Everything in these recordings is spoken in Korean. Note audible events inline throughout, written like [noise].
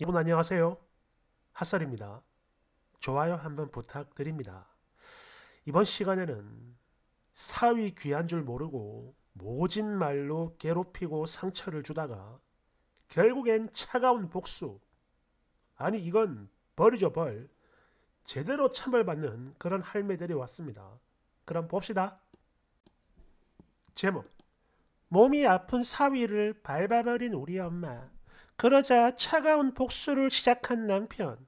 여러분 안녕하세요. 핫설입니다. 좋아요 한번 부탁드립니다. 이번 시간에는 사위 귀한 줄 모르고 모진 말로 괴롭히고 상처를 주다가 결국엔 차가운 복수 아니 이건 벌이죠 벌 제대로 참벌받는 그런 할매들이 왔습니다. 그럼 봅시다. 제목 몸이 아픈 사위를 밟아버린 우리 엄마 그러자 차가운 복수를 시작한 남편.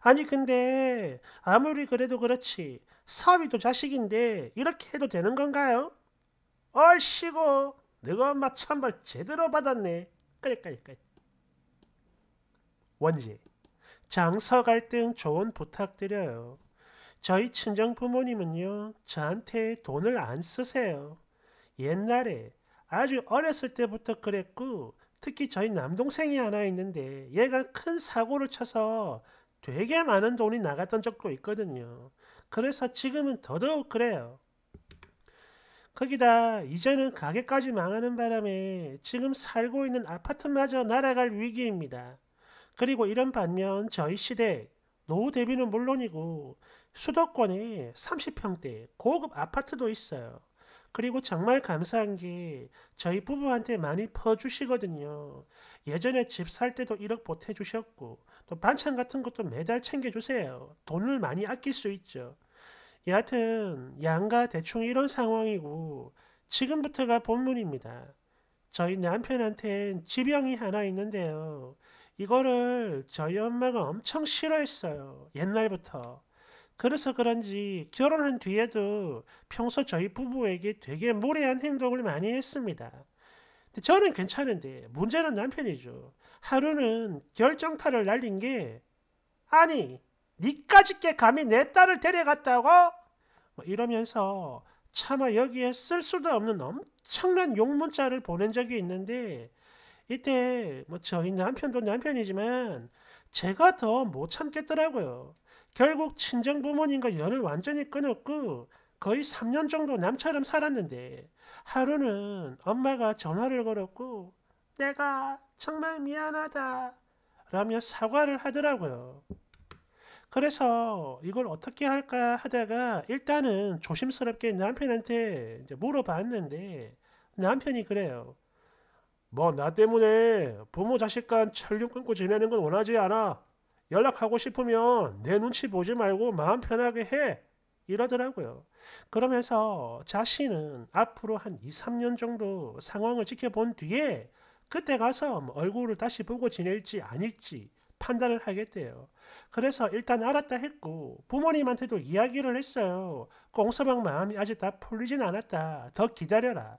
아니 근데 아무리 그래도 그렇지 사위도 자식인데 이렇게 해도 되는 건가요? 얼씨고 너가 엄마 찬벌 제대로 받았네. 그래 그래 그래. 원지 장서 갈등 조언 부탁드려요. 저희 친정 부모님은요 저한테 돈을 안 쓰세요. 옛날에 아주 어렸을 때부터 그랬고 특히 저희 남동생이 하나 있는데 얘가 큰 사고를 쳐서 되게 많은 돈이 나갔던 적도 있거든요. 그래서 지금은 더더욱 그래요. 거기다 이제는 가게까지 망하는 바람에 지금 살고 있는 아파트마저 날아갈 위기입니다. 그리고 이런 반면 저희 시대 노후 대비는 물론이고 수도권에 30평대 고급 아파트도 있어요. 그리고 정말 감사한 게 저희 부부한테 많이 퍼주시거든요. 예전에 집 살 때도 1억 보태주셨고 또 반찬 같은 것도 매달 챙겨주세요. 돈을 많이 아낄 수 있죠. 여하튼 양가 대충 이런 상황이고 지금부터가 본문입니다. 저희 남편한테는 지병이 하나 있는데요. 이거를 저희 엄마가 엄청 싫어했어요. 옛날부터. 그래서 그런지 결혼한 뒤에도 평소 저희 부부에게 되게 무례한 행동을 많이 했습니다. 저는 괜찮은데 문제는 남편이죠. 하루는 결정타를 날린 게 아니 니까지 게 감히 내 딸을 데려갔다고? 뭐 이러면서 차마 여기에 쓸 수도 없는 엄청난 욕문자를 보낸 적이 있는데 이때 뭐 저희 남편도 남편이지만 제가 더 못 참겠더라고요. 결국 친정 부모님과 연을 완전히 끊었고 거의 3년 정도 남처럼 살았는데 하루는 엄마가 전화를 걸었고 내가 정말 미안하다 라며 사과를 하더라고요. 그래서 이걸 어떻게 할까 하다가 일단은 조심스럽게 남편한테 물어봤는데 남편이 그래요. 뭐 나 때문에 부모 자식 간 철륜 끊고 지내는 건 원하지 않아. 연락하고 싶으면 내 눈치 보지 말고 마음 편하게 해. 이러더라고요. 그러면서 자신은 앞으로 한 2, 3년 정도 상황을 지켜본 뒤에 그때 가서 뭐 얼굴을 다시 보고 지낼지 아닐지 판단을 하겠대요. 그래서 일단 알았다 했고 부모님한테도 이야기를 했어요. 꽁서방 마음이 아직 다 풀리진 않았다. 더 기다려라.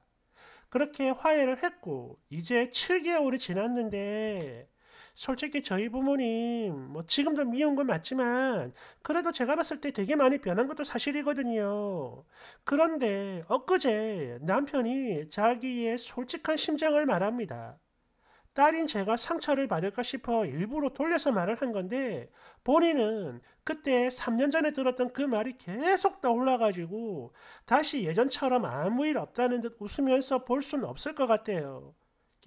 그렇게 화해를 했고 이제 7개월이 지났는데 솔직히 저희 부모님 뭐 지금도 미운 건 맞지만 그래도 제가 봤을 때 되게 많이 변한 것도 사실이거든요. 그런데 엊그제 남편이 자기의 솔직한 심정을 말합니다. 딸인 제가 상처를 받을까 싶어 일부러 돌려서 말을 한 건데 본인은 그때 3년 전에 들었던 그 말이 계속 떠올라가지고 다시 예전처럼 아무 일 없다는 듯 웃으면서 볼 수는 없을 것같아요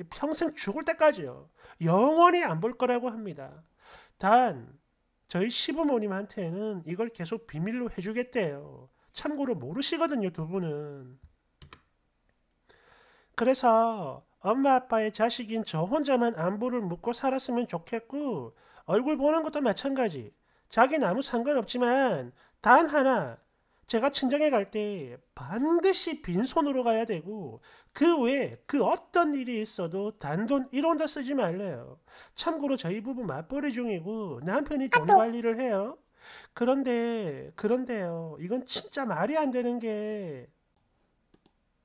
평생 죽을 때까지요. 영원히 안 볼 거라고 합니다. 단 저희 시부모님한테는 이걸 계속 비밀로 해주겠대요. 참고로 모르시거든요, 두 분은. 그래서 엄마 아빠의 자식인 저 혼자만 안부를 묻고 살았으면 좋겠고 얼굴 보는 것도 마찬가지. 자기는 아무 상관없지만 단 하나 제가 친정에 갈 때 반드시 빈손으로 가야 되고 그 외에 그 어떤 일이 있어도 단돈 1원도 쓰지 말래요. 참고로 저희 부부 맞벌이 중이고 남편이 돈 관리를 해요. 그런데 그런데요. 이건 진짜 말이 안 되는 게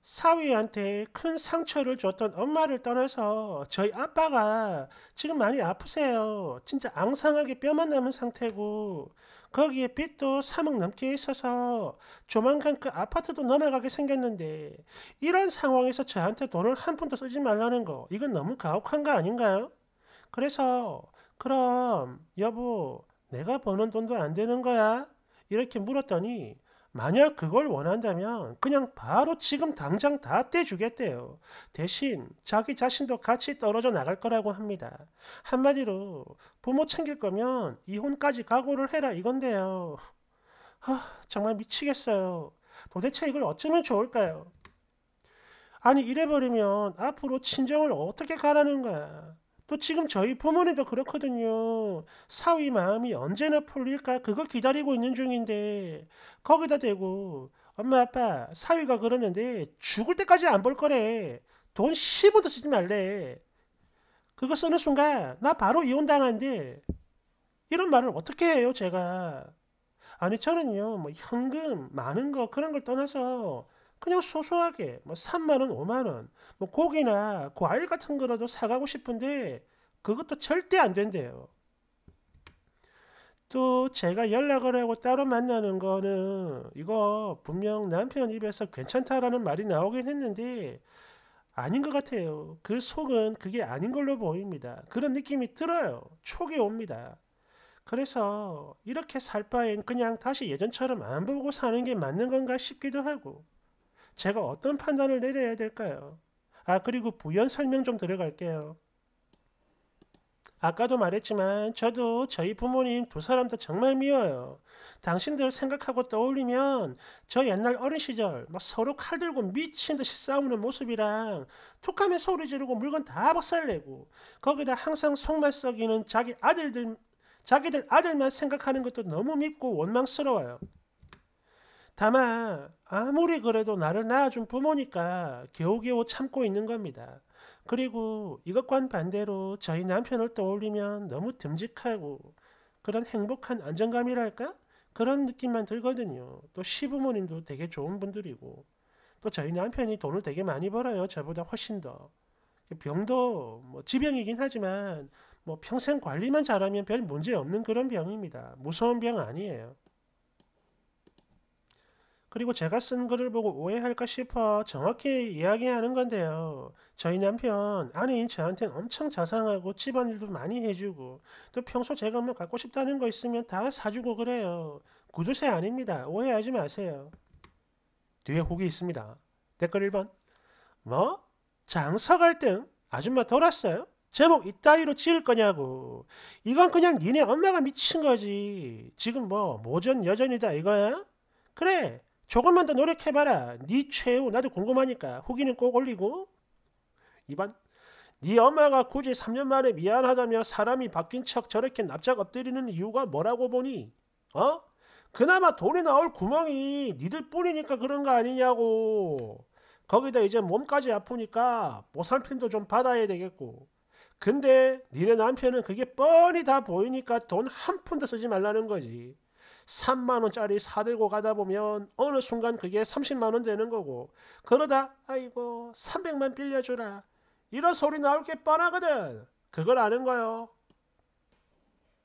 사위한테 큰 상처를 줬던 엄마를 떠나서 저희 아빠가 지금 많이 아프세요. 진짜 앙상하게 뼈만 남은 상태고 거기에 빚도 3억 넘게 있어서 조만간 그 아파트도 넘어가게 생겼는데 이런 상황에서 저한테 돈을 한 푼도 쓰지 말라는 거 이건 너무 가혹한 거 아닌가요? 그래서 그럼 여보 내가 버는 돈도 안 되는 거야? 이렇게 물었더니 만약 그걸 원한다면 그냥 바로 지금 당장 다 떼주겠대요. 대신 자기 자신도 같이 떨어져 나갈 거라고 합니다. 한마디로 부모 챙길 거면 이혼까지 각오를 해라 이건데요. 아, 정말 미치겠어요. 도대체 이걸 어쩌면 좋을까요? 아니 이래버리면 앞으로 친정을 어떻게 가라는 거야. 또 지금 저희 부모님도 그렇거든요. 사위 마음이 언제나 풀릴까 그거 기다리고 있는 중인데 거기다 대고 엄마 아빠 사위가 그러는데 죽을 때까지 안 볼 거래. 돈 10원도 쓰지 말래. 그거 쓰는 순간 나 바로 이혼당한데 이런 말을 어떻게 해요 제가. 아니 저는요 뭐 현금 많은 거 그런 걸 떠나서 그냥 소소하게 뭐 3만 원, 5만 원, 뭐 고기나 과일 같은 거라도 사가고 싶은데 그것도 절대 안 된대요. 또 제가 연락을 하고 따로 만나는 거는 이거 분명 남편 입에서 괜찮다라는 말이 나오긴 했는데 아닌 것 같아요. 그 속은 그게 아닌 걸로 보입니다. 그런 느낌이 들어요. 촉이 옵니다. 그래서 이렇게 살 바엔 그냥 다시 예전처럼 안 보고 사는 게 맞는 건가 싶기도 하고 제가 어떤 판단을 내려야 될까요? 아, 그리고 부연 설명 좀 들어갈게요. 아까도 말했지만 저도 저희 부모님 두 사람 다 정말 미워요. 당신들 생각하고 떠올리면 저 옛날 어린 시절 막 서로 칼 들고 미친 듯이 싸우는 모습이랑 툭하면 소리 지르고 물건 다 박살내고 거기다 항상 속만 썩이는 자기 아들들 자기들 아들만 생각하는 것도 너무 밉고 원망스러워요. 다만 아무리 그래도 나를 낳아준 부모니까 겨우겨우 참고 있는 겁니다. 그리고 이것과는 반대로 저희 남편을 떠올리면 너무 듬직하고 그런 행복한 안정감이랄까? 그런 느낌만 들거든요. 또 시부모님도 되게 좋은 분들이고 또 저희 남편이 돈을 되게 많이 벌어요. 저보다 훨씬 더. 병도 뭐 지병이긴 하지만 뭐 평생 관리만 잘하면 별 문제 없는 그런 병입니다. 무서운 병 아니에요. 그리고 제가 쓴 글을 보고 오해할까 싶어 정확히 이야기하는 건데요. 저희 남편, 아내인 저한테는 엄청 자상하고 집안일도 많이 해주고 또 평소 제가 뭐 갖고 싶다는 거 있으면 다 사주고 그래요. 구두쇠 아닙니다. 오해하지 마세요. 뒤에 혹이 있습니다. 댓글 1번. 뭐? 장사 갈등? 아줌마 돌았어요? 제목 이따위로 지을 거냐고. 이건 그냥 니네 엄마가 미친 거지. 지금 뭐 모전 여전이다 이거야? 그래 조금만 더 노력해봐라. 네 최후 나도 궁금하니까 후기는 꼭 올리고 2번 네 엄마가 굳이 3년 만에 미안하다며 사람이 바뀐 척 저렇게 납작 엎드리는 이유가 뭐라고 보니? 어? 그나마 돈이 나올 구멍이 니들 뿐이니까 그런 거 아니냐고. 거기다 이제 몸까지 아프니까 보살핌도 좀 받아야 되겠고. 근데 니네 남편은 그게 뻔히 다 보이니까 돈 한 푼도 쓰지 말라는 거지. 3만 원짜리 사들고 가다 보면 어느 순간 그게 30만 원 되는 거고 그러다 아이고 300만 빌려주라 이런 소리 나올 게 뻔하거든. 그걸 아는 거요.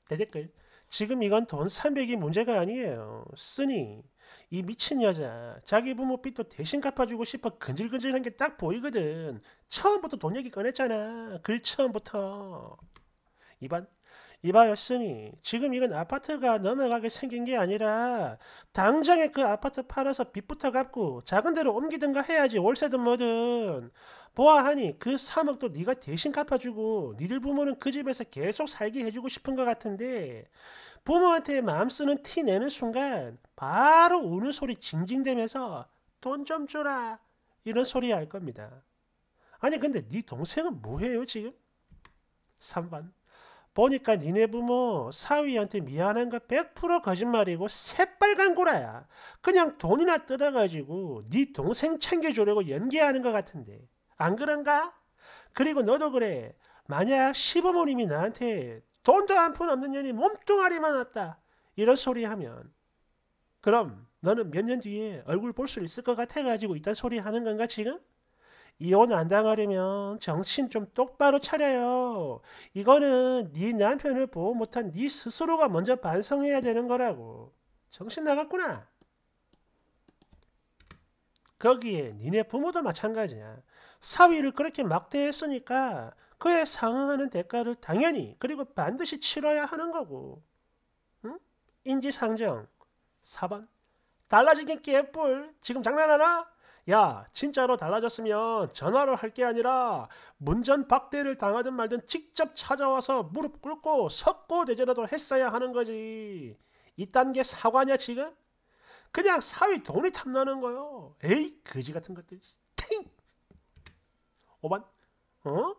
대댓글 지금 이건 돈 300이 문제가 아니에요. 쓰니 이 미친 여자 자기 부모 빚도 대신 갚아주고 싶어 근질근질한 게 딱 보이거든. 처음부터 돈 얘기 꺼냈잖아. 글 처음부터. 이번 이봐였으니 지금 이건 아파트가 넘어가게 생긴 게 아니라 당장에 그 아파트 팔아서 빚부터 갚고 작은 데로 옮기든가 해야지 월세든 뭐든 보아하니 그 3억도 네가 대신 갚아주고 니들 부모는 그 집에서 계속 살게 해주고 싶은 것 같은데 부모한테 마음 쓰는 티 내는 순간 바로 우는 소리 징징대면서 돈 좀 줘라 이런 소리 할 겁니다. 아니 근데 네 동생은 뭐해요 지금? 3번 보니까 니네 부모 사위한테 미안한 거100% 거짓말이고 새빨간 고라야. 그냥 돈이나 뜯어가지고 네 동생 챙겨주려고 연기하는 것 같은데 안 그런가? 그리고 너도 그래. 만약 시부모님이 나한테 돈도 한 푼 없는 년이 몸뚱아리만 왔다 이런 소리 하면 그럼 너는 몇 년 뒤에 얼굴 볼 수 있을 것 같아가지고 이딴 소리 하는 건가 지금? 이혼 안 당하려면 정신 좀 똑바로 차려요. 이거는 네 남편을 보호 못한 네 스스로가 먼저 반성해야 되는 거라고. 정신 나갔구나. 거기에 니네 부모도 마찬가지야. 사위를 그렇게 막대했으니까 그에 상응하는 대가를 당연히 그리고 반드시 치러야 하는 거고. 응? 인지상정. 4번. 달라지긴 개뿔. 지금 장난하나? 야 진짜로 달라졌으면 전화를할 게 아니라 문전 박대를 당하든 말든 직접 찾아와서 무릎 꿇고 석고 대제라도 했어야 하는 거지. 이딴 게 사과냐 지금? 그냥 사위 돈이 탐나는 거요. 에이 거지 같은 것들. 팅! 오반? 어?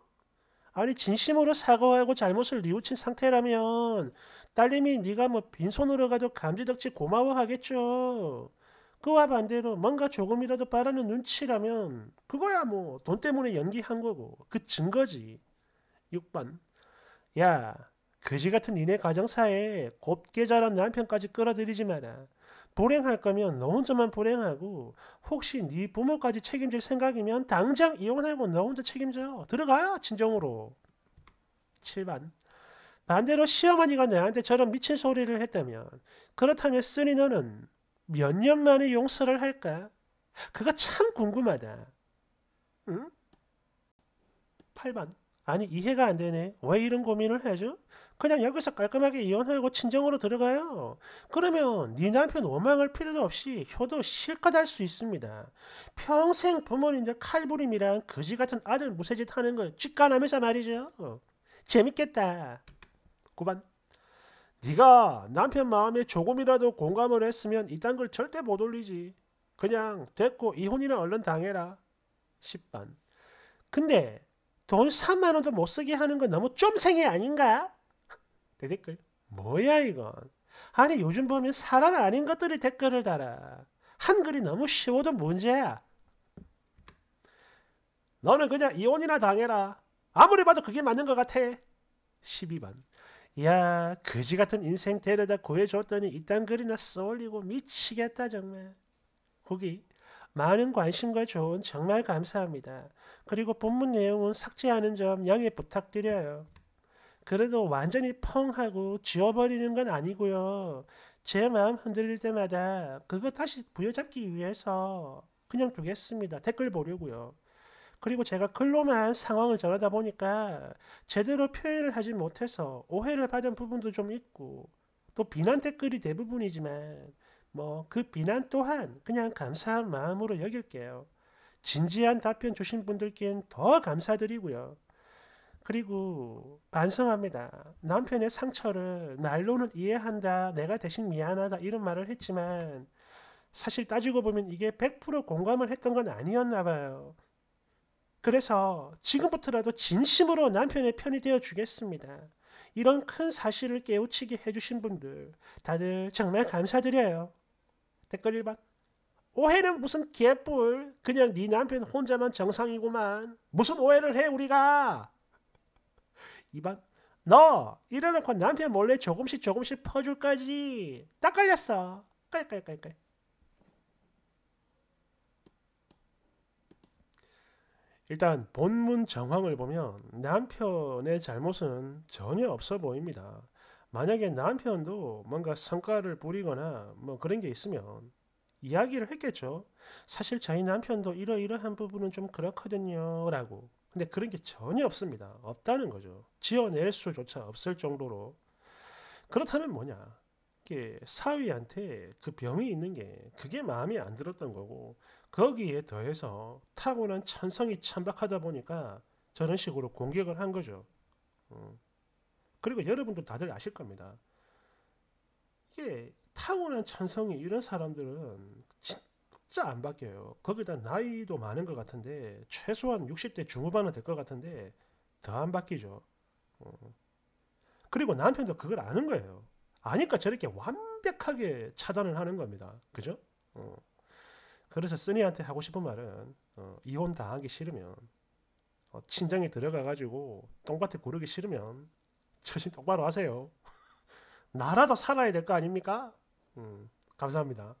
아니 진심으로 사과하고 잘못을 뉘우친 상태라면 딸님이 네가 뭐 빈손으로 가도 감지덕지 고마워하겠죠. 그와 반대로 뭔가 조금이라도 바라는 눈치라면 그거야 뭐 돈 때문에 연기한 거고 그 증거지. 6번 야 그지 같은 니네 가정사에 곱게 자란 남편까지 끌어들이지 마라. 불행할 거면 너 혼자만 불행하고 혹시 네 부모까지 책임질 생각이면 당장 이혼하고 너 혼자 책임져. 들어가 진정으로. 7번 반대로 시어머니가 나한테 저런 미친 소리를 했다면 그렇다면 쓰니 너는 몇년 만에 용서를 할까? 그거 참 궁금하다. 응? 8번. 아니 이해가 안 되네. 왜 이런 고민을 하죠? 그냥 여기서 깔끔하게 이혼하고 친정으로 들어가요. 그러면 네 남편 원망할 필요도 없이 효도 실컷 할 수 있습니다. 평생 부모님들 칼부림이랑 거지 같은 아들 무쇠짓 하는 거 직관하면서 말이죠. 재밌겠다. 9반 네가 남편 마음에 조금이라도 공감을 했으면 이딴 걸 절대 못 올리지. 그냥 됐고 이혼이나 얼른 당해라. 10번. 근데 돈 3만 원도 못 쓰게 하는 건 너무 좀생이 아닌가? 댓글. 뭐야 이건. 아니 요즘 보면 사람 아닌 것들이 댓글을 달아. 한글이 너무 쉬워도 문제야. 너는 그냥 이혼이나 당해라. 아무리 봐도 그게 맞는 것 같아. 12번. 야그지 같은 인생 데려다 구해줬더니 이딴 글이나 써올리고 미치겠다 정말. 후기 많은 관심과 조언 정말 감사합니다. 그리고 본문 내용은 삭제하는 점 양해 부탁드려요. 그래도 완전히 펑 하고 지워버리는 건 아니고요. 제 마음 흔들릴 때마다 그거 다시 부여잡기 위해서 그냥 두겠습니다. 댓글 보려고요. 그리고 제가 글로만 상황을 전하다 보니까 제대로 표현을 하지 못해서 오해를 받은 부분도 좀 있고 또 비난 댓글이 대부분이지만 뭐 그 비난 또한 그냥 감사한 마음으로 여길게요. 진지한 답변 주신 분들께는 더 감사드리고요. 그리고 반성합니다. 남편의 상처를 날로는 이해한다, 내가 대신 미안하다 이런 말을 했지만 사실 따지고 보면 이게 100% 공감을 했던 건 아니었나 봐요. 그래서 지금부터라도 진심으로 남편의 편이 되어 주겠습니다. 이런 큰 사실을 깨우치게 해주신 분들 다들 정말 감사드려요. 댓글 1번 오해는 무슨 개뿔 그냥 네 남편 혼자만 정상이구만 무슨 오해를 해 우리가 2번 너 이래놓고 남편 몰래 조금씩 조금씩 퍼줄까지 딱 걸렸어 깔깔깔깔 일단 본문 정황을 보면 남편의 잘못은 전혀 없어 보입니다. 만약에 남편도 뭔가 성과를 부리거나 뭐 그런 게 있으면 이야기를 했겠죠. 사실 저희 남편도 이러이러한 부분은 좀 그렇거든요. 라고. 근데 그런 게 전혀 없습니다. 없다는 거죠. 지어낼 수조차 없을 정도로. 그렇다면 뭐냐. 사위한테 그 병이 있는 게 그게 마음에 안 들었던 거고 거기에 더해서 타고난 천성이 천박하다 보니까 저런 식으로 공격을 한 거죠. 어. 그리고 여러분도 다들 아실 겁니다. 이게 타고난 천성이 이런 사람들은 진짜 안 바뀌어요. 거기다 나이도 많은 것 같은데 최소한 60대 중후반은 될 것 같은데 더 안 바뀌죠. 어. 그리고 남편도 그걸 아는 거예요. 아니까 저렇게 완벽하게 차단을 하는 겁니다. 그죠? 어. 그래서 쓰니한테 하고 싶은 말은 어, 이혼 당하기 싫으면 어, 친정에 들어가 가지고 똥밭에 구르기 싫으면 처신 똑바로 하세요. [laughs] 나라도 살아야 될 거 아닙니까? 음, 감사합니다.